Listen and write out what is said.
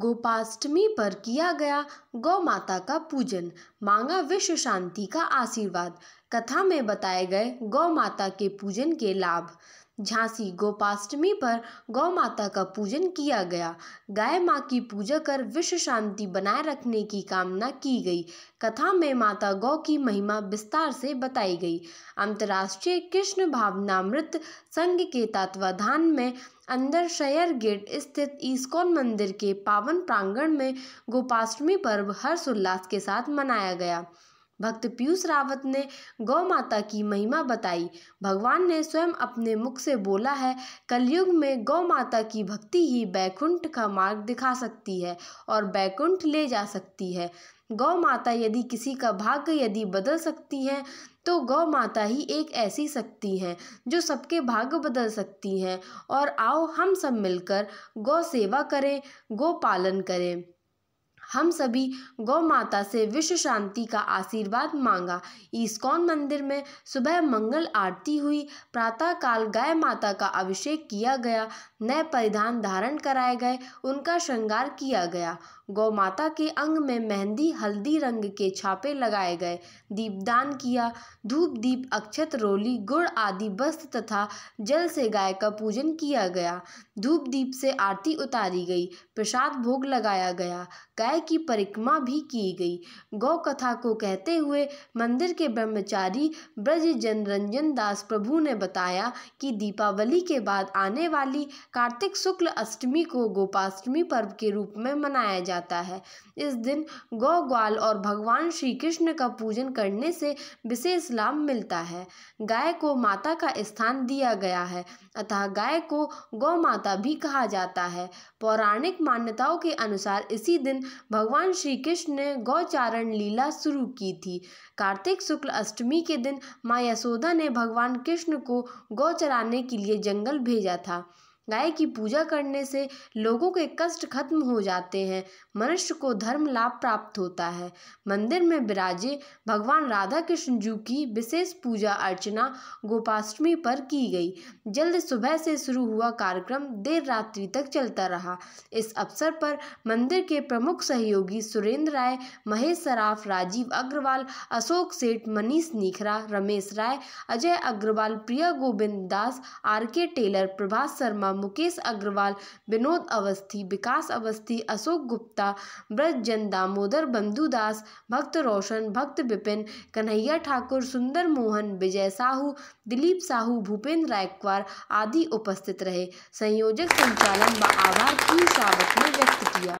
गोपाष्टमी पर किया गया गौ माता का पूजन मांगा विश्व शांति का आशीर्वाद कथा में बताए गए गौ माता के पूजन के लाभ झांसी गोपाष्टमी पर गौ माता का पूजन किया गया गाय माँ की पूजा कर विश्व शांति बनाए रखने की कामना की गई कथा में माता गौ की महिमा विस्तार से बताई गई अंतर्राष्ट्रीय कृष्ण भावनामृत संघ के तत्वाधान में अंदर शयर गेट स्थित ईस्कॉन मंदिर के पावन प्रांगण में गोपाष्टमी पर्व हर्षोल्लास के साथ मनाया गया भक्त पीयूष रावत ने गौ माता की महिमा बताई भगवान ने स्वयं अपने मुख से बोला है कलयुग में गौ माता की भक्ति ही बैकुंठ का मार्ग दिखा सकती है और बैकुंठ ले जा सकती है गौ माता यदि किसी का भाग्य यदि बदल सकती हैं तो गौ माता ही एक ऐसी शक्ति हैं जो सबके भाग्य बदल सकती हैं और आओ हम सब मिलकर गौ सेवा करें गौ पालन करें हम सभी गौ माता से विश्व शांति का आशीर्वाद मांगा इस्कॉन मंदिर में सुबह मंगल आरती हुई प्रातःकाल गाय माता का अभिषेक किया गया नए परिधान धारण कराए गए उनका श्रृंगार किया गया गौ माता के अंग में मेहंदी हल्दी रंग के छापे लगाए गए दीपदान किया धूप दीप अक्षत रोली गुड़ आदि वस्त्र तथा जल से गाय का पूजन किया गया धूप दीप से आरती उतारी गई प्रसाद भोग लगाया गया गाय गाय की परिक्रमा भी की गई गौ कथा को कहते हुए मंदिर के ब्रह्मचारी ब्रज जनरंजन दास प्रभु ने बताया कि दीपावली के बाद आने वाली कार्तिक शुक्ल अष्टमी को गोपाष्टमी पर्व के रूप में मनाया जाता है इस दिन गौ ग्वाल और भगवान श्री कृष्ण का पूजन करने से विशेष लाभ मिलता है गाय को माता का स्थान दिया गया है अतः गाय को गौ माता भी कहा जाता है पौराणिक मान्यताओं के अनुसार इसी दिन भगवान श्री कृष्ण ने गौचारण लीला शुरू की थी कार्तिक शुक्ल अष्टमी के दिन माँ यशोदा ने भगवान कृष्ण को गौ चराने के लिए जंगल भेजा था गाय की पूजा करने से लोगों के कष्ट खत्म हो जाते हैं मनुष्य को धर्म लाभ प्राप्त होता है मंदिर में विराजे भगवान राधा कृष्ण जी की विशेष पूजा अर्चना गोपाष्टमी पर की गई जल्द सुबह से शुरू हुआ कार्यक्रम देर रात्रि तक चलता रहा इस अवसर पर मंदिर के प्रमुख सहयोगी सुरेंद्र राय Mahesh Saraf Rajiv Agarwal Ashok Seth Manish Nikhra Ramesh Rai Ajay Agarwal Priya Govind Das R K Taylor Prabhat Sharma Mukesh Agarwal Vinod Awasthi Vikas Awasthi Ashok Gupta Brajan Damodar Bandhu Das भक्त रोशन भक्त विपिन कन्हैया ठाकुर सुंदर मोहन विजय साहू दिलीप साहू भूपेंद्र रायकवार आदि उपस्थित रहे संयोजक संचालन व आभार की सावत ने व्यक्त किया